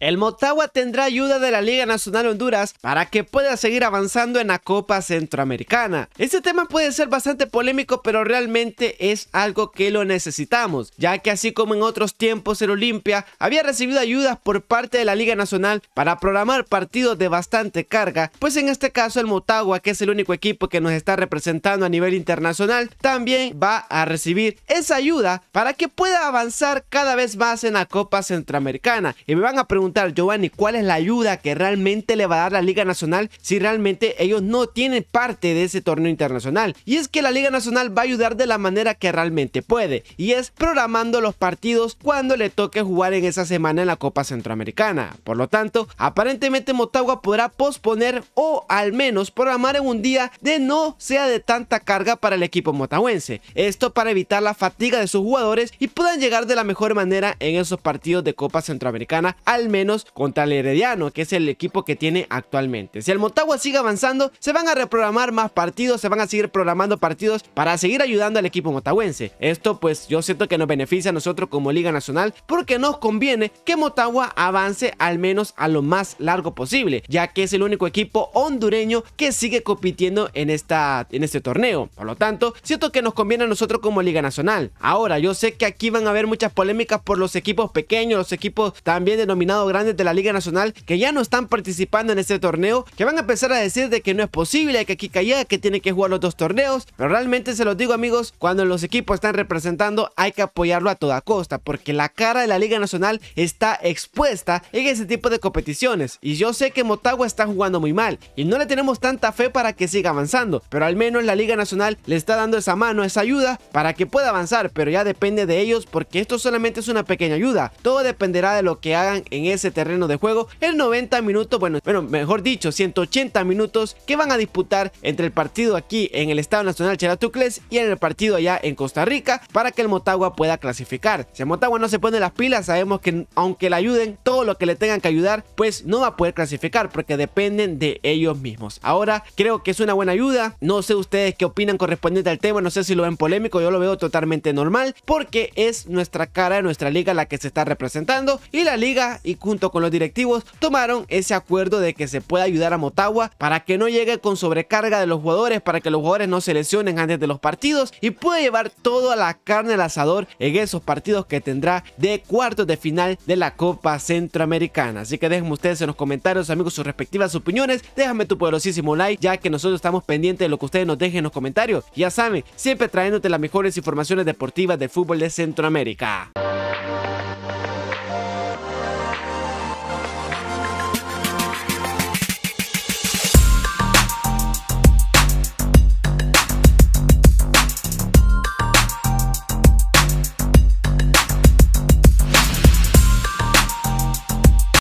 El Motagua tendrá ayuda de la Liga Nacional Honduras para que pueda seguir avanzando en la Copa Centroamericana. Este tema puede ser bastante polémico, pero realmente es algo que lo necesitamos, ya que así como en otros tiempos el Olimpia había recibido ayudas por parte de la Liga Nacional para programar partidos de bastante carga, pues en este caso el Motagua, que es el único equipo que nos está representando a nivel internacional, también va a recibir esa ayuda para que pueda avanzar cada vez más en la Copa Centroamericana. Y me van a preguntar Giovanni, ¿cuál es la ayuda que realmente le va a dar la Liga Nacional si realmente ellos no tienen parte de ese torneo internacional? Y es que la Liga Nacional va a ayudar de la manera que realmente puede, y es programando los partidos cuando le toque jugar en esa semana en la Copa Centroamericana. Por lo tanto, aparentemente Motagua podrá posponer o al menos programar en un día de no sea de tanta carga para el equipo motahuense. Esto para evitar la fatiga de sus jugadores y puedan llegar de la mejor manera en esos partidos de Copa Centroamericana al menos contra el Herediano, que es el equipo que tiene actualmente. Si el Motagua sigue avanzando, se van a reprogramar más partidos, se van a seguir programando partidos para seguir ayudando al equipo motahuense. Esto pues yo siento que nos beneficia a nosotros como Liga Nacional porque nos conviene que Motagua avance al menos a lo más largo posible, ya que es el único equipo hondureño que sigue compitiendo en, esta, en este torneo. Por lo tanto, siento que nos conviene a nosotros como Liga Nacional. Ahora, yo sé que aquí van a haber muchas polémicas por los equipos pequeños, los equipos también denominados grandes de la Liga Nacional que ya no están participando en este torneo, que van a empezar a decir de que no es posible, que aquí caiga que tiene que jugar los dos torneos, pero realmente se los digo amigos, cuando los equipos están representando hay que apoyarlo a toda costa, porque la cara de la Liga Nacional está expuesta en ese tipo de competiciones, y yo sé que Motagua está jugando muy mal, y no le tenemos tanta fe para que siga avanzando, pero al menos la Liga Nacional le está dando esa mano, esa ayuda para que pueda avanzar, pero ya depende de ellos porque esto solamente es una pequeña ayuda, todo dependerá de lo que hagan en ese ese terreno de juego el 90 minutos, bueno, bueno, mejor dicho, 180 minutos que van a disputar entre el partido aquí en el Estado Nacional Chelatucles y en el partido allá en Costa Rica para que el Motagua pueda clasificar. Si el Motagua no se pone las pilas, sabemos que aunque le ayuden, todo lo que le tengan que ayudar, pues no va a poder clasificar porque dependen de ellos mismos. Ahora, creo que es una buena ayuda. No sé ustedes qué opinan correspondiente al tema, no sé si lo ven polémico, yo lo veo totalmente normal porque es nuestra cara nuestra liga la que se está representando y la liga y junto con los directivos tomaron ese acuerdo de que se pueda ayudar a Motagua para que no llegue con sobrecarga de los jugadores, para que los jugadores no se lesionen antes de los partidos y pueda llevar todo a la carne al asador en esos partidos que tendrá de cuartos de final de la Copa Centroamericana. Así que déjenme ustedes en los comentarios, amigos, sus respectivas opiniones. Déjame tu poderosísimo like, ya que nosotros estamos pendientes de lo que ustedes nos dejen en los comentarios. Ya saben, siempre trayéndote las mejores informaciones deportivas de fútbol de Centroamérica.